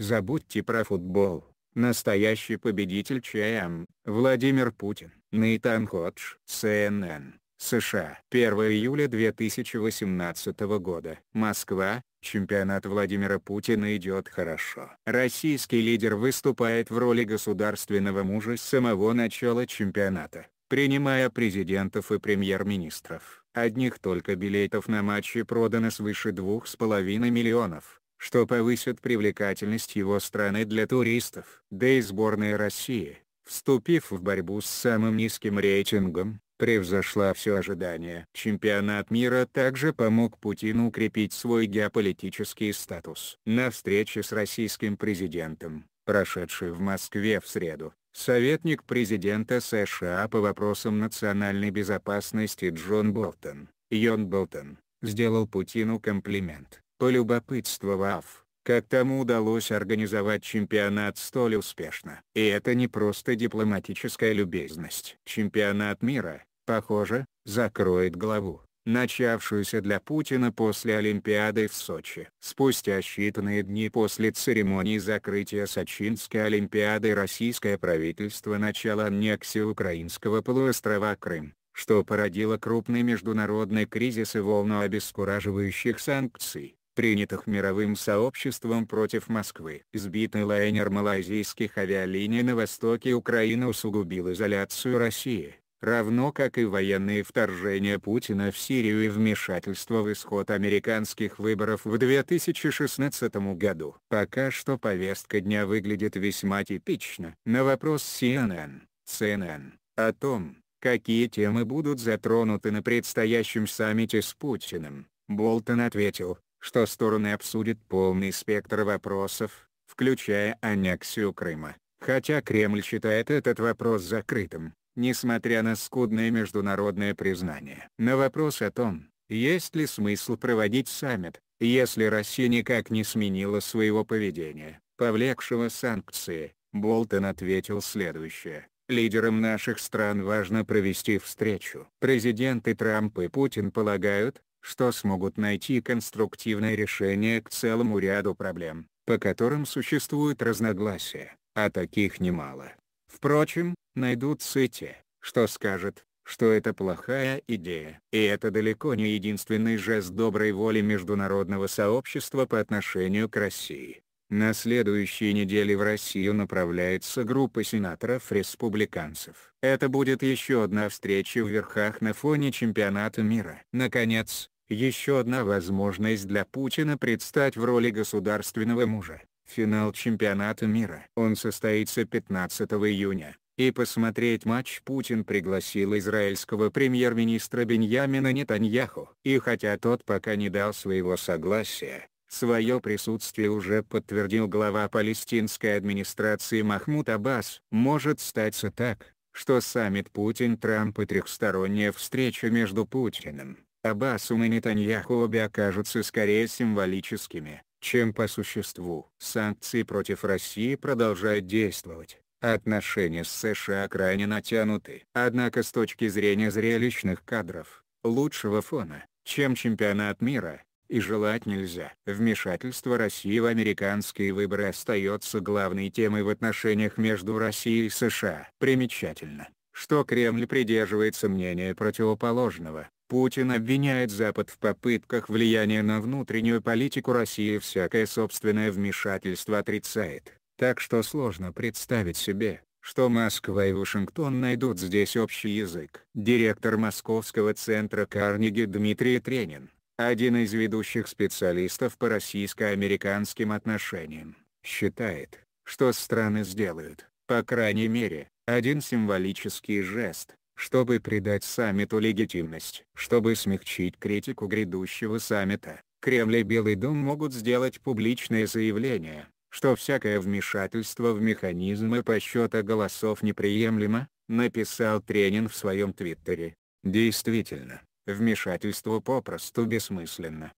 Забудьте про футбол. Настоящий победитель ЧМ, Владимир Путин. Нейтан Ходж, CNN, США. 1 июля 2018 года. Москва, Чемпионат Владимира Путина идет хорошо. Российский лидер выступает в роли государственного мужа с самого начала чемпионата, принимая президентов и премьер-министров. Одних только билетов на матчи продано свыше 2,5 миллионов, что повысит привлекательность его страны для туристов. Да и сборная России, вступив в борьбу с самым низким рейтингом, превзошла все ожидания. Чемпионат мира также помог Путину укрепить свой геополитический статус. На встрече с российским президентом, прошедшей в Москве в среду, советник президента США по вопросам национальной безопасности Джон Болтон, Йон Болтон, сделал Путину комплимент полюбопытствовав, как тому удалось организовать чемпионат столь успешно. И это не просто дипломатическая любезность. Чемпионат мира, похоже, закроет главу, начавшуюся для Путина после Олимпиады в Сочи. Спустя считанные дни после церемонии закрытия Сочинской Олимпиады российское правительство начало аннексию украинского полуострова Крым что породило крупный международный кризис и волну обескураживающих санкций принятых мировым сообществом против Москвы. Сбитый лайнер малайзийских авиалиний на востоке Украины усугубил изоляцию России, равно как и военные вторжения Путина в Сирию и вмешательство в исход американских выборов в 2016 году. Пока что повестка дня выглядит весьма типично. На вопрос CNN, CNN, о том, какие темы будут затронуты на предстоящем саммите с Путиным, Болтон ответил, что стороны обсудят полный спектр вопросов, включая аннексию Крыма, хотя Кремль считает этот вопрос закрытым, несмотря на скудное международное признание. На вопрос о том, есть ли смысл проводить саммит, если Россия никак не сменила своего поведения, повлекшего санкции, Болтон ответил следующее. Лидерам наших стран важно провести встречу. Президенты Трамп и Путин полагают, что смогут найти конструктивное решение к целому ряду проблем, по которым существуют разногласия, а таких немало. Впрочем, найдутся и те, что скажет, что это плохая идея. И это далеко не единственный жест доброй воли международного сообщества по отношению к России. На следующей неделе в Россию направляется группа сенаторов-республиканцев. Это будет еще одна встреча в верхах на фоне чемпионата мира. Наконец, еще одна возможность для Путина предстать в роли государственного мужа. Финал чемпионата мира. Он состоится 15 июня. И посмотреть матч Путин пригласил израильского премьер-министра Беньямина Нетаньяху. И хотя тот пока не дал своего согласия, Свое присутствие уже подтвердил глава палестинской администрации Махмуд Аббас. Может статься так, что саммит Путин-Трамп и трехсторонняя встреча между Путиным, Аббасом и Нетаньяху обе окажутся скорее символическими, чем по существу. Санкции против России продолжают действовать. Отношения с США крайне натянуты. Однако с точки зрения зрелищных кадров, лучшего фона, чем чемпионат мира, и желать нельзя. Вмешательство России в американские выборы остается главной темой в отношениях между Россией и США. Примечательно, что Кремль придерживается мнения противоположного. Путин обвиняет Запад в попытках влияния на внутреннюю политику России и всякое собственное вмешательство отрицает. Так что сложно представить себе, что Москва и Вашингтон найдут здесь общий язык. Директор Московского центра Карнеги Дмитрий Тренин один из ведущих специалистов по российско-американским отношениям, считает, что страны сделают, по крайней мере, один символический жест, чтобы придать саммиту легитимность. Чтобы смягчить критику грядущего саммита, Кремль и Белый дом могут сделать публичное заявление, что всякое вмешательство в механизмы посчета голосов неприемлемо, написал Тренин в своем твиттере. Действительно, Вмешательство попросту бессмысленно.